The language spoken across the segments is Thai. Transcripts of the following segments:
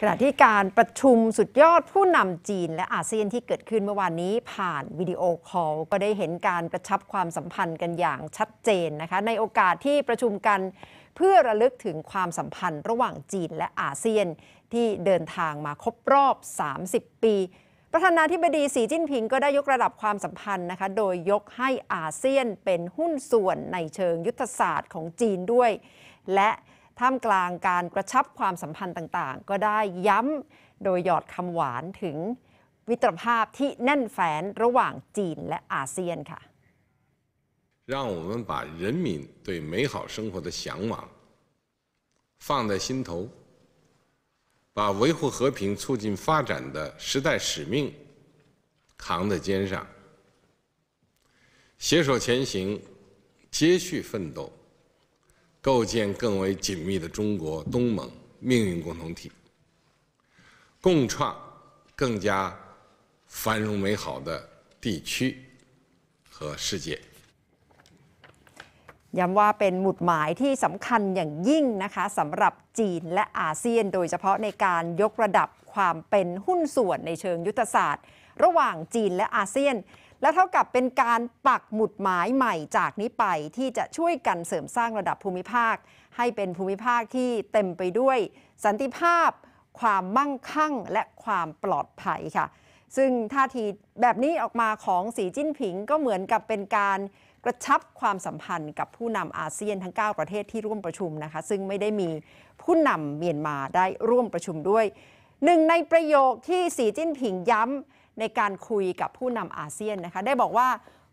ขณะที่การประชุมสุดยอดผู้นำจีนและอาเซียนที่เกิดขึ้นเมื่อวานนี้ผ่านวิดีโอคอลก็ได้เห็นการประชับความสัมพันธ์กันอย่างชัดเจนนะคะในโอกาสที่ประชุมกันเพื่อระลึกถึงความสัมพันธ์ระหว่างจีนและอาเซียนที่เดินทางมาครบรอบ 30 ปี ประธานาธิบดีสีจิ้นผิงก็ได้ยกระดับความสัมพันธ์นะคะโดยยกให้อาเซียนเป็นหุ้นส่วนในเชิงยุทธศาสตร์ของจีนด้วยและท่ามกลางการกระชับความสัมพันธ์ต่างๆ ก็ได้ย้ำโดยหยอดคำหวานถึงวิตรภาพที่แน่นแฟนระหว่างจีนและอาเซียนค่ะ让我们把人民对美好生活的向往放在心头，把维护和平、促进发展的时代使命扛在肩上，携手前行，接续奋斗。构建更为紧密的中国东盟命运共同体，共创更加繁荣美好的地区和世界。ย้ำว่าเป็นหมุดหมายที่สำคัญอย่างยิ่งนะคะสำหรับจีนและอาเซียนโดยเฉพาะในการยกระดับความเป็นหุ้นส่วนในเชิงยุทธศาสตร์ ระหว่างจีนและอาเซียน และเท่ากับเป็นการปักหมุดหมายใหม่จากนี้ไปที่จะช่วยกันเสริมสร้างระดับภูมิภาค ให้เป็นภูมิภาคที่เต็มไปด้วย สันติภาพ ความมั่งคั่งและความปลอดภัยค่ะ ซึ่งท่าทีแบบนี้ออกมาของสีจิ้นผิงก็เหมือนกับเป็นการกระชับความสัมพันธ์กับผู้นำอาเซียนทั้ง9 ประเทศที่ร่วมประชุมนะคะ ซึ่งไม่ได้มีผู้นำเมียนมาได้ร่วมประชุมด้วยหนึ่งในประโยคที่สีจิ้นผิงย้ำในการคุยกับผู้นำอาเซียนนะคะ ได้บอกว่า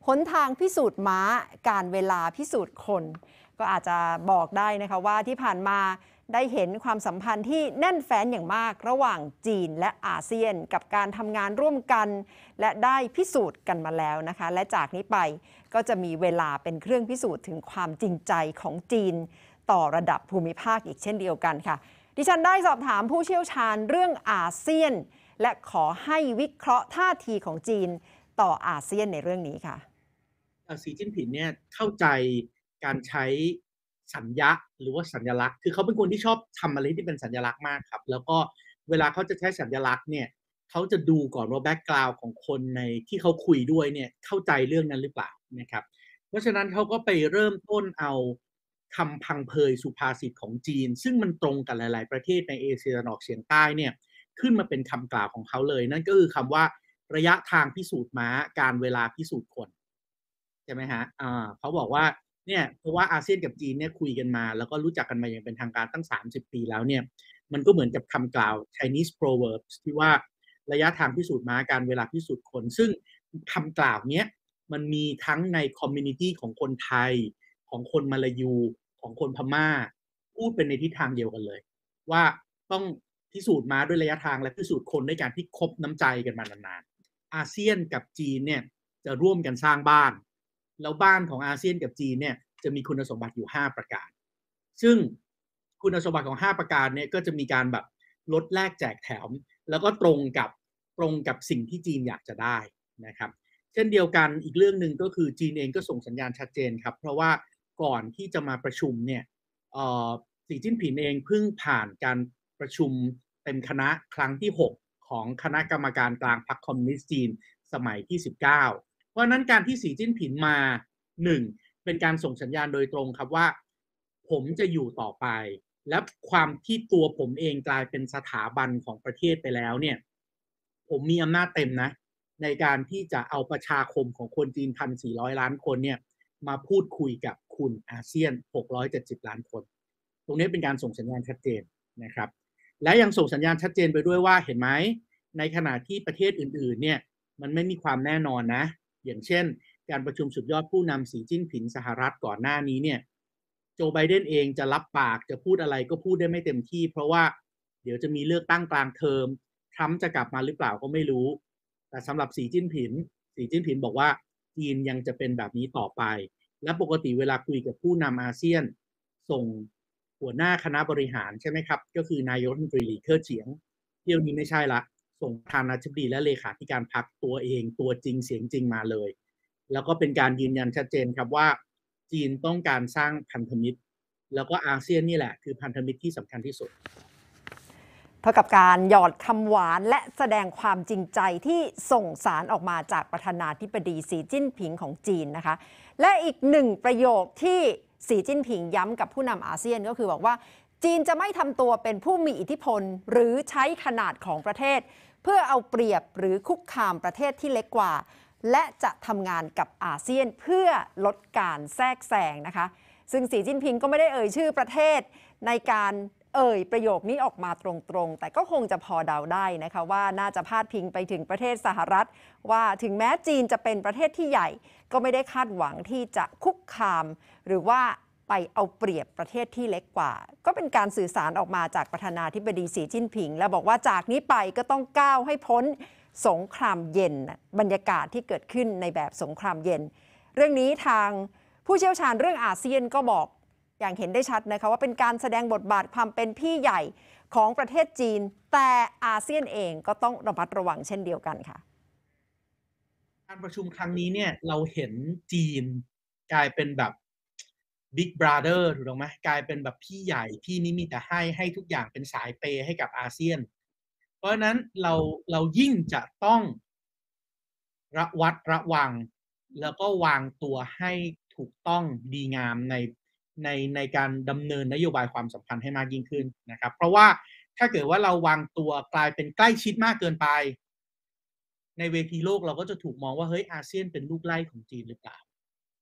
หนทางพิสูจน์ม้าการเวลาพิสูจน์คน ก็อาจจะบอกได้นะคะว่าที่ผ่านมาได้เห็นความสัมพันธ์ที่แน่นแฟ้นอย่างมากระหว่างจีนและอาเซียน กับการทำงานร่วมกันและได้พิสูจน์กันมาแล้วนะคะ และจากนี้ไปก็จะมีเวลาเป็นเครื่องพิสูจน์ถึงความจริงใจของจีนต่อระดับภูมิภาคอีกเช่นเดียวกันค่ะดิฉันได้สอบถามผู้เชี่ยวชาญเรื่องอาเซียน และขอให้วิเคราะห์ท่าทีของจีนต่ออาเซียนในเรื่องนี้ค่ะสีจิ้นผิงเนี่ยเข้าใจการใช้สัญญาหรือว่าสัญลักษณ์ คือเขาเป็นคนที่ชอบทำอะไรที่เป็นสัญลักษณ์มากครับแล้วก็เวลาเขาจะใช้สัญลักษณ์เนี่ยเขาจะดูก่อนว่าแบ็กกราวน์ของคนในที่เขาคุยด้วยเนี่ยเข้าใจเรื่องนั้นหรือเปล่านะครับ เพราะฉะนั้นเขาก็ไปเริ่มต้นเอาคำพังเพยสุภาษิตของจีน ซึ่งมันตรงกับหลาย ๆ ประเทศในเอเชียตะวันออกเฉียงใต้เนี่ยขึ้นมาเป็นคำกล่าวของเขาเลย นั่นก็คือคำว่าระยะทางพิสูจน์ม้าการเวลาพิสูจน์คนใช่ไหมฮะอ่าเขาบอกว่าเนี่ยเพราะว่าอาเซียนกับจีนเนี่ยคุยกันมา แล้วก็รู้จักกันมาอย่างเป็นทางการตั้ง 30 ปีแล้วเนี่ย มันก็เหมือนกับคำกล่าว Chinese proverbs ที่ว่าระยะทางพิสูจน์ม้าการเวลาพิสูจน์คน ซึ่งคำกล่าวเนี้ยมันมีทั้งในคอมมินิตี้ของคนไทยของคนมาลายูของคนพม่าพูดเป็นในทิศทางเดียวกันเลย ว่าต้องพิสูจน์มาด้วยระยะทางและพิสูจน์คนด้วยการที่คบน้ำใจกันมานานๆอาเซียนกับจีนเนี่ยจะร่วมกันสร้างบ้าน แล้วบ้านของอาเซียนกับจีนเนี่ยจะมีคุณสมบัติอยู่ 5 ประการ ซึ่งคุณสมบัติของ 5 ประการเนี่ยก็จะมีการแบบลดแลกแจกแถมแล้วก็ตรงกับตรงกับสิ่งที่จีนอยากจะได้นะครับ เช่นเดียวกันอีกเรื่องหนึ่งก็คือจีนเองก็ส่งสัญญาณชัดเจนครับ เพราะว่าก่อนที่จะมาประชุมเนี่ย สีจิ้นผิงเองเพิ่งผ่านการประชุมเต็มคณะครั้งที่ 6ของคณะกรรมการกลางพรรคคอมมิวนิสต์จีนสมัยที่ 19 เพราะนั้นการที่สีจิ้นผิงมาหนึ่งเป็นการส่งสัญญาณโดยตรงครับว่าผมจะอยู่ต่อไป และความที่ตัวผมเองกลายเป็นสถาบันของประเทศไปแล้วเนี่ย ผมมีอำนาจเต็มนะ ในการที่จะเอาประชาคมของคนจีนพันสี่ร้อยล้านคนเนี่ยมาพูดคุยกับคุณอาเซียน 670 ล้านคน ตรงนี้เป็นการส่งสัญญาณชัดเจนนะครับ และยังส่งสัญญาณชัดเจนไปด้วยว่าเห็นไหม ในขณะที่ประเทศอื่นๆ เนี่ย มันไม่มีความแน่นอนนะ อย่างเช่น การประชุมสุดยอดผู้นำสีจิ้นผิงสหรัฐก่อนหน้านี้เนี่ย โจไบเดนเองจะรับปากจะพูดอะไรก็พูดได้ไม่เต็มที่ เพราะว่าเดี๋ยวจะมีเลือกตั้งกลางเทอม ทรัมป์จะกลับมาหรือเปล่าก็ไม่รู้ แต่สำหรับสีจิ้นผิงสีจิ้นผิงบอกว่าจีนยังจะเป็นแบบนี้ต่อไป และปกติเวลาคุยกับผู้นำอาเซียนส่งหัวหน้าคณะบริหารใช่ไหมครับ ก็คือนายกรัฐมนตรีหลีเค่อเฉียงเที่ยวนี้ไม่ใช่ละ ส่งประธานาธิบดีและเลขาธิการพรรคตัวเองตัวจริงเสียงจริงมาเลย แล้วก็เป็นการยืนยันชัดเจนครับว่าจีนต้องการสร้างพันธมิตร แล้วก็อาเซียนนี่แหละ คือพันธมิตรที่สำคัญที่สุดเท่ากับการหยอดคำหวานและแสดงความจริงใจที่ส่งสารออกมาจากประธานาธิบดีสีจิ้นผิงของจีนนะคะ และอีกหนึ่งประโยคที่สีจิ้นผิงย้ำกับผู้นำอาเซียนก็คือบอกว่า จีนจะไม่ทำตัวเป็นผู้มีอิทธิพลหรือใช้ขนาดของประเทศ เพื่อเอาเปรียบหรือคุกคามประเทศที่เล็กกว่า และจะทำงานกับอาเซียนเพื่อลดการแทรกแซงนะคะซึ่งสีจิ้นผิงก็ไม่ได้เอ่ยชื่อประเทศในการเอ่ยประโยคนี้ออกมาตรงๆ แต่ก็คงจะพอเดาได้นะคะว่าน่าจะพาดพิงไปถึงประเทศสหรัฐ ว่าถึงแม้จีนจะเป็นประเทศที่ใหญ่ ก็ไม่ได้คาดหวังที่จะคุกคาม หรือว่าไปเอาเปรียบประเทศที่เล็กกว่า ก็เป็นการสื่อสารออกมาจากประธานาธิบดีสีจิ้นผิงแล้วบอกว่าจากนี้ไปก็ต้องก้าวให้พ้นสงครามเย็นบรรยากาศที่เกิดขึ้นในแบบสงครามเย็น เรื่องนี้ทางผู้เชี่ยวชาญเรื่องอาเซียนก็บอกอย่างเห็นได้ชัดนะคะว่าเป็นการแสดงบทบาทความเป็นพี่ใหญ่ของประเทศจีน แต่อาเซียนเองก็ต้องระมัดระวังเช่นเดียวกันค่ะ การประชุมครั้งนี้เนี่ยเราเห็นจีนกลายเป็นแบบบิ๊กบราเดอร์ถูกต้องไหมกลายเป็นแบบพี่ใหญ่พี่นี้มีแต่ให้ให้ทุกอย่างเป็นสายเปให้กับอาเซียน เพราะนั้นเราเรายิ่งจะต้องระวัดระวัง แล้วก็วางตัวให้ถูกต้องดีงามในในในการดำเนินนโยบายความสัมพันธ์ให้มากยิ่งขึ้นนะครับ เพราะว่าถ้าเกิดว่าเราวางตัวกลายเป็นใกล้ชิดมากเกินไป ในเวทีโลกเราก็จะถูกมองว่าเฮ้ยอาเซียนเป็นลูกไล่ของจีนหรือเปล่า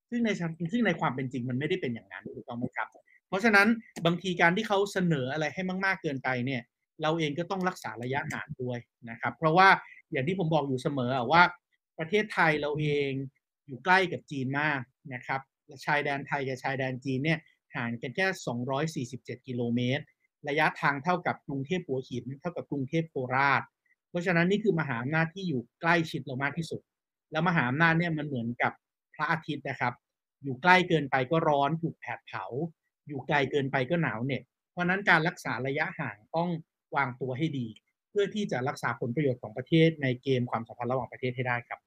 ซึ่งในซึ่งในความเป็นจริงมันไม่ได้เป็นอย่างนั้นถูกต้องไหมครับ เพราะฉะนั้นบางทีการที่เขาเสนออะไรให้มากๆเกินไป เนี่ย เราเองก็ต้องรักษาระยะห่างด้วยนะครับ เพราะว่าอย่างที่ผมบอกอยู่เสมอว่าประเทศไทยเราเองอยู่ใกล้กับจีนมากนะครับชายแดนไทยกับชายแดนจีนเนี่ยห่างกันแค่ 247 กิโลเมตร ระยะทางเท่ากับกรุงเทพหัวหิน เท่ากับกรุงเทพโคราช เพราะฉะนั้นนี่คือมหาอำนาจที่อยู่ใกล้ชิดเรามากที่สุด แล้วมหาอำนาจเนี่ยมันเหมือนกับพระอาทิตย์นะครับ อยู่ใกล้เกินไปก็ร้อนถูกแผดเผา อยู่ไกลเกินไปก็หนาวเนี่ย เพราะนั้นการรักษาระยะห่างต้องวางตัวให้ดี เพื่อที่จะรักษาผลประโยชน์ของประเทศในเกมความสัมพันธ์ระหว่างประเทศให้ได้ครับ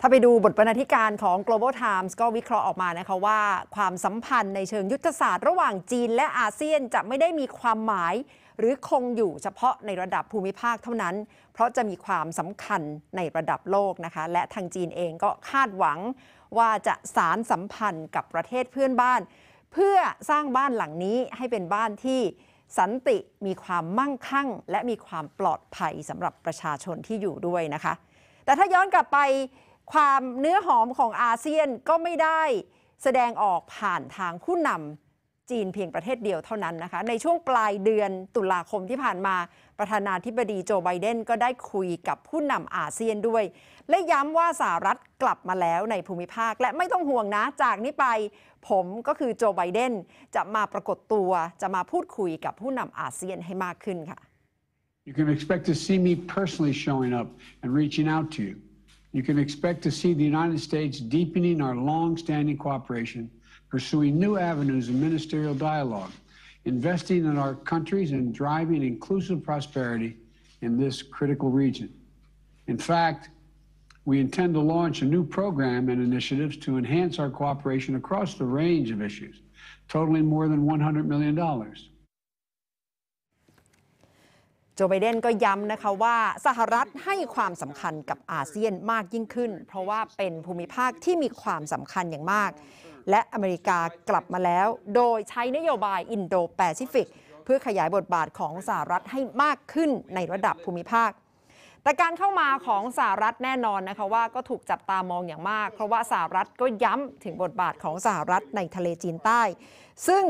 ถ้าไปดูบทบรรณาธิการของ Global Times ก็วิเคราะห์ออกมานะคะว่า ความสัมพันธ์ในเชิงยุทธศาสตร์ ระหว่างจีนและอาเซียนจะไม่ได้มีความหมาย หรือคงอยู่เฉพาะในระดับภูมิภาคเท่านั้น เพราะจะมีความสำคัญในระดับโลกนะคะและทางจีนเองก็คาดหวัง ว่าจะสารสัมพันธ์กับประเทศเพื่อนบ้าน เพื่อสร้างบ้านหลังนี้ให้เป็นบ้านที่สันติมีความมั่งคั่ง และมีความปลอดภัยสำหรับประชาชนที่อยู่ด้วยนะคะ แต่ถ้าย้อนกลับไปความเนื้อหอมของอาเซียนก็ไม่ได้แสดงออกผ่านทางผู้นำจีนเพียงประเทศเดียวเท่านั้นนะคะ ในช่วงปลายเดือนตุลาคมที่ผ่านมาประธานาธิบดีโจไบเดนก็ได้คุยกับผู้นำอาเซียนด้วย และย้ำว่าสหรัฐกลับมาแล้วในภูมิภาค และไม่ต้องห่วงนะจากนี้ไป ผมก็คือโจไบเดนจะมาปรากฏตัวจะมาพูดคุยกับผู้นำอาเซียนให้มากขึ้นค่ะ You can expect to see me personally showing up and reaching out to you. you can expect to see the United States deepening our long-standing cooperation, pursuing new avenues of ministerial dialogue, investing in our countries and driving inclusive prosperity in this critical region. In fact, we intend to launch a new program and initiatives to enhance our cooperation across the range of issues, totaling more than $100 million. โจไบเดนก็ย้ำนะคะว่า สหรัฐให้ความสำคัญกับอาเซียนมากยิ่งขึ้น เพราะว่าเป็นภูมิภาคที่มีความสำคัญอย่างมาก และอเมริกากลับมาแล้ว โดยใช้นโยบายอินโดแปซิฟิก เพื่อขยายบทบาทของสหรัฐให้มากขึ้นในระดับภูมิภาคแต่การเข้ามาของสหรัฐแน่นอนนะคะว่าก็ถูกจับตามองอย่างมาก เพราะว่าสหรัฐก็ย้ำถึงบทบาทของสหรัฐในทะเลจีนใต้ ซึ่ง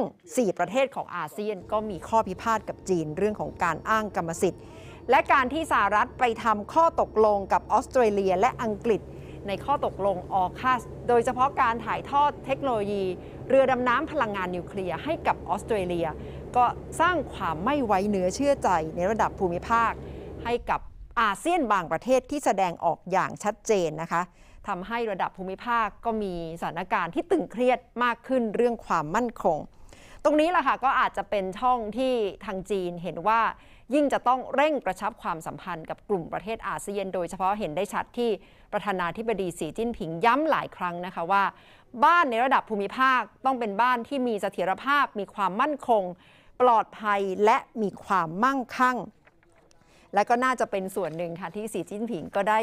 4 ประเทศของอาเซียนก็มีข้อพิพาทกับจีนเรื่องของการอ้างกรรมสิทธิ์ และการที่สหรัฐไปทำข้อตกลงกับออสเตรเลียและอังกฤษในข้อตกลงออคัส โดยเฉพาะการถ่ายทอดเทคโนโลยี เรือดำน้ำพลังงานนิวเคลียร์ให้กับออสเตรเลีย ก็สร้างความไม่ไว้เนื้อเชื่อใจในระดับภูมิภาคให้กับอาเซียนบางประเทศที่แสดงออกอย่างชัดเจนนะคะทำให้ระดับภูมิภาคก็มีสถานการณ์ที่ตึงเครียดมากขึ้นเรื่องความมั่นคง ตรงนี้แหละค่ะก็อาจจะเป็นช่องที่ทางจีนเห็นว่ายิ่งจะต้องเร่งกระชับความสัมพันธ์กับกลุ่มประเทศอาเซียน โดยเฉพาะเห็นได้ชัดที่ประธานาธิบดีสีจิ้นผิงย้ำหลายครั้งนะคะว่า บ้านในระดับภูมิภาคต้องเป็นบ้านที่มีเสถียรภาพมีความมั่นคง ปลอดภัยและมีความมั่งคั่งและก็น่าจะเป็นส่วนหนึ่งค่ะ ที่สีจิ้นผิงก็ได้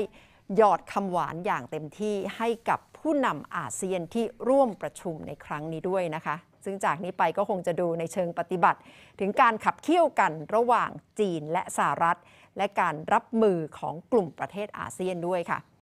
หยอดคำหวานอย่างเต็มที่ให้กับผู้นำอาเซียนที่ร่วมประชุมในครั้งนี้ด้วยนะคะ ซึ่งจากนี้ไปก็คงจะดูในเชิงปฏิบัติ ถึงการขับเคี่ยวกันระหว่างจีนและสหรัฐ และการรับมือของกลุ่มประเทศอาเซียนด้วยค่ะ